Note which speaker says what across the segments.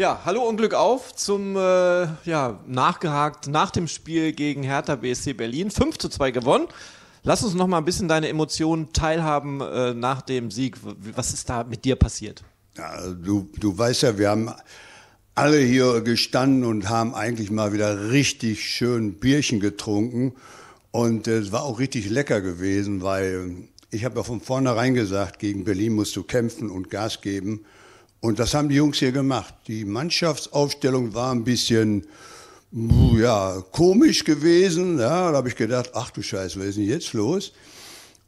Speaker 1: Ja, hallo und Glück auf zum äh, ja, nachgehakt nach dem Spiel gegen Hertha BSC Berlin. 5 zu 2 gewonnen. Lass uns noch mal ein bisschen deine Emotionen teilhaben äh, nach dem Sieg. Was ist da mit dir passiert?
Speaker 2: Ja, du, du weißt ja, wir haben alle hier gestanden und haben eigentlich mal wieder richtig schön Bierchen getrunken. Und äh, es war auch richtig lecker gewesen, weil ich habe ja von vornherein gesagt, gegen Berlin musst du kämpfen und Gas geben. Und das haben die Jungs hier gemacht. Die Mannschaftsaufstellung war ein bisschen ja, komisch gewesen. Ja, da habe ich gedacht, ach du Scheiße, was ist denn jetzt los?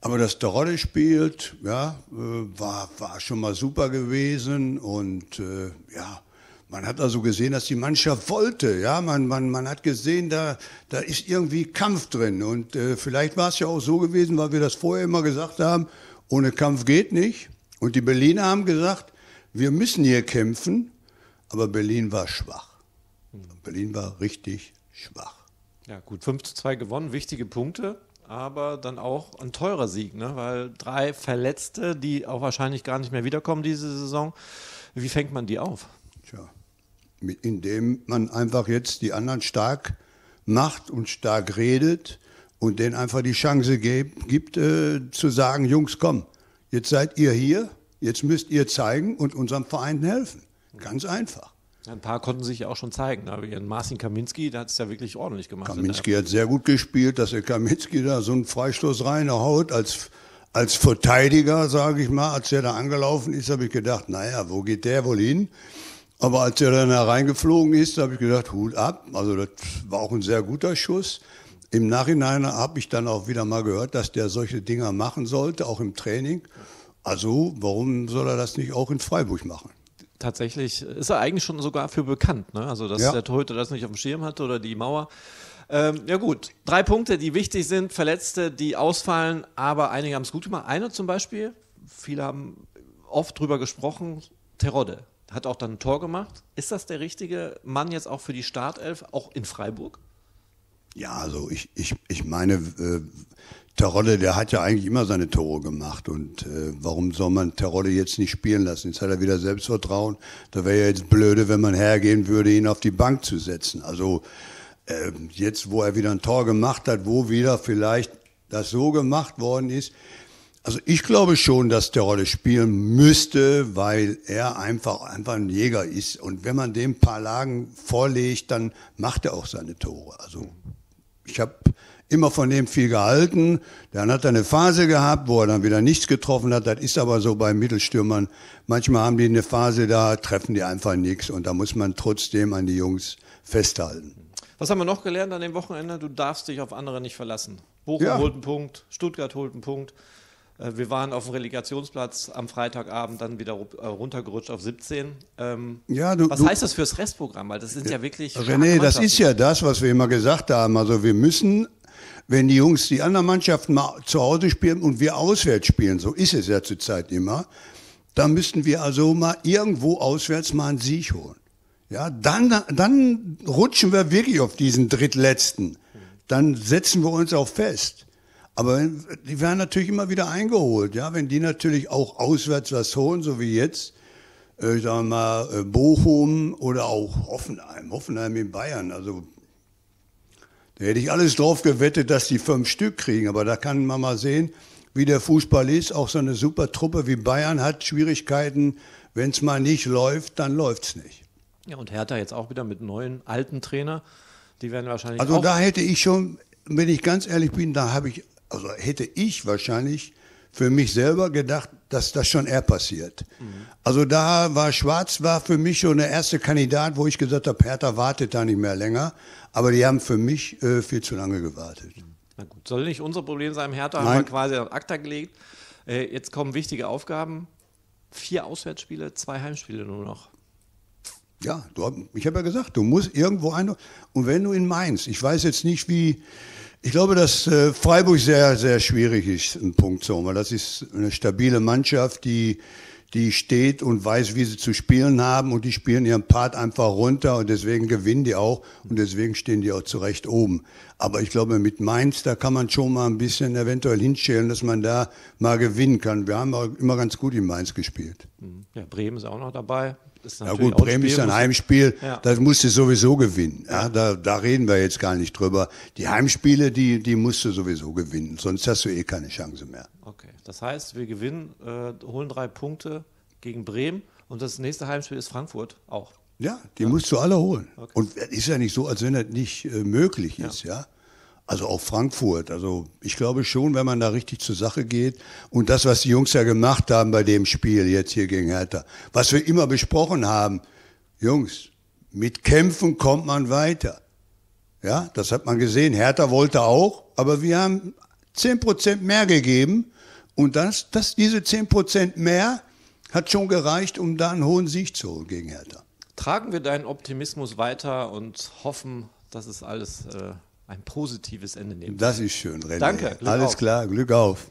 Speaker 2: Aber dass der Rolle spielt, ja, äh, war, war schon mal super gewesen. Und äh, ja, man hat also gesehen, dass die Mannschaft wollte. Ja, man, man, man hat gesehen, da, da ist irgendwie Kampf drin. Und äh, vielleicht war es ja auch so gewesen, weil wir das vorher immer gesagt haben, ohne Kampf geht nicht. Und die Berliner haben gesagt, wir müssen hier kämpfen, aber Berlin war schwach. Hm. Berlin war richtig schwach. Ja, gut, 5 zu 2 gewonnen, wichtige Punkte,
Speaker 1: aber dann auch ein teurer Sieg, ne? weil drei Verletzte, die auch wahrscheinlich gar nicht mehr wiederkommen diese Saison. Wie fängt man die auf?
Speaker 2: Tja, mit, indem man einfach jetzt die anderen stark macht und stark redet und denen einfach die Chance gibt, äh, zu sagen, Jungs, komm, jetzt seid ihr hier Jetzt müsst ihr zeigen und unserem Verein helfen. Ganz einfach.
Speaker 1: Ein paar konnten sich ja auch schon zeigen. Aber Marcin Kaminski, der hat es ja wirklich ordentlich gemacht. Kaminski
Speaker 2: hat sehr gut gespielt, dass er Kaminski da so einen Freistoß reinhaut. Als, als Verteidiger, sage ich mal, als er da angelaufen ist, habe ich gedacht, naja, wo geht der wohl hin? Aber als er dann da reingeflogen ist, habe ich gedacht, Hut ab. Also das war auch ein sehr guter Schuss. Im Nachhinein habe ich dann auch wieder mal gehört, dass der solche Dinger machen sollte, auch im Training. Also warum soll er das nicht auch in Freiburg machen?
Speaker 1: Tatsächlich ist er eigentlich schon sogar für bekannt, ne? also dass ja. der Torhüter das nicht auf dem Schirm hatte oder die Mauer. Ähm, ja gut, drei Punkte, die wichtig sind, Verletzte, die ausfallen, aber einige haben es gut gemacht. Einer zum Beispiel, viele haben oft drüber gesprochen, Terodde hat auch dann ein Tor gemacht. Ist das der richtige Mann jetzt auch für die Startelf, auch in Freiburg? Ja,
Speaker 2: also ich, ich, ich meine, äh, Terodde, der hat ja eigentlich immer seine Tore gemacht. Und äh, warum soll man Terodde jetzt nicht spielen lassen? Jetzt hat er wieder Selbstvertrauen. Da wäre ja jetzt blöde, wenn man hergehen würde, ihn auf die Bank zu setzen. Also äh, jetzt, wo er wieder ein Tor gemacht hat, wo wieder vielleicht das so gemacht worden ist. Also ich glaube schon, dass Terodde spielen müsste, weil er einfach, einfach ein Jäger ist. Und wenn man dem ein paar Lagen vorlegt, dann macht er auch seine Tore. Also ich habe immer von dem viel gehalten. Dann hat er eine Phase gehabt, wo er dann wieder nichts getroffen hat. Das ist aber so bei Mittelstürmern. Manchmal haben die eine Phase, da treffen die einfach nichts. Und da muss man trotzdem an die Jungs festhalten.
Speaker 1: Was haben wir noch gelernt an dem Wochenende? Du darfst dich auf andere nicht verlassen. Bochum ja. holt einen Punkt, Stuttgart holt einen Punkt. Äh, wir waren auf dem Relegationsplatz am Freitagabend dann wieder äh, runtergerutscht auf 17. Ähm, ja, du, was du, heißt das fürs Restprogramm? Weil das sind ja, wirklich. René, das ist
Speaker 2: ja das, was wir immer gesagt haben. Also wir müssen, wenn die Jungs die anderen Mannschaften mal zu Hause spielen und wir auswärts spielen, so ist es ja zurzeit immer, dann müssten wir also mal irgendwo auswärts mal einen Sieg holen. Ja, dann, dann rutschen wir wirklich auf diesen Drittletzten. Dann setzen wir uns auch fest. Aber die werden natürlich immer wieder eingeholt. Ja, wenn die natürlich auch auswärts was holen, so wie jetzt, äh, ich sage mal äh, Bochum oder auch Hoffenheim, Hoffenheim in Bayern. Also da hätte ich alles drauf gewettet, dass die fünf Stück kriegen. Aber da kann man mal sehen, wie der Fußball ist. Auch so eine super Truppe wie Bayern hat Schwierigkeiten. Wenn es mal nicht läuft, dann läuft es nicht.
Speaker 1: Ja, und Hertha jetzt auch wieder mit neuen alten Trainer. Die werden wahrscheinlich. Also da hätte
Speaker 2: ich schon, wenn ich ganz ehrlich bin, da habe ich also hätte ich wahrscheinlich für mich selber gedacht, dass das schon eher passiert. Mhm. Also da war Schwarz war für mich schon der erste Kandidat, wo ich gesagt habe, Hertha wartet da nicht mehr länger. Aber die haben für mich äh, viel zu lange gewartet. Mhm. Na gut,
Speaker 1: soll nicht unser Problem sein. Hertha Nein. haben wir quasi auf Akta gelegt. Äh, jetzt kommen wichtige Aufgaben. Vier Auswärtsspiele, zwei Heimspiele nur noch.
Speaker 2: Ja, du, ich habe ja gesagt, du musst irgendwo ein. Und wenn du in Mainz, ich weiß jetzt nicht, wie ich glaube, dass äh, Freiburg sehr, sehr schwierig ist ein Punkt zu Sommer. Das ist eine stabile Mannschaft, die, die steht und weiß, wie sie zu spielen haben und die spielen ihren Part einfach runter und deswegen gewinnen die auch und deswegen stehen die auch zu Recht oben. Aber ich glaube, mit Mainz, da kann man schon mal ein bisschen eventuell hinschälen, dass man da mal gewinnen kann. Wir haben auch immer ganz gut in Mainz gespielt.
Speaker 1: Ja, Bremen ist auch noch dabei ist ja gut, Bremen ist ein Heimspiel, ja.
Speaker 2: das musst du sowieso gewinnen. Ja, da, da reden wir jetzt gar nicht drüber. Die Heimspiele, die, die musst du sowieso gewinnen, sonst hast du eh keine Chance mehr.
Speaker 1: Okay, das heißt, wir gewinnen, äh, holen drei Punkte gegen Bremen und das nächste Heimspiel ist Frankfurt auch.
Speaker 2: Ja, die ja. musst du alle holen. Okay. Und es ist ja nicht so, als wenn das nicht äh, möglich ist, ja. Also auch Frankfurt. Also ich glaube schon, wenn man da richtig zur Sache geht und das, was die Jungs ja gemacht haben bei dem Spiel jetzt hier gegen Hertha, was wir immer besprochen haben, Jungs, mit Kämpfen kommt man weiter. Ja, das hat man gesehen. Hertha wollte auch, aber wir haben 10% mehr gegeben und das, das, diese 10% mehr hat schon gereicht, um da einen hohen Sieg zu holen gegen Hertha.
Speaker 1: Tragen wir deinen Optimismus weiter und hoffen, dass es alles äh, ein positives Ende nehmen. Das ist schön, René. Danke. Glück Alles auf.
Speaker 2: klar, Glück auf.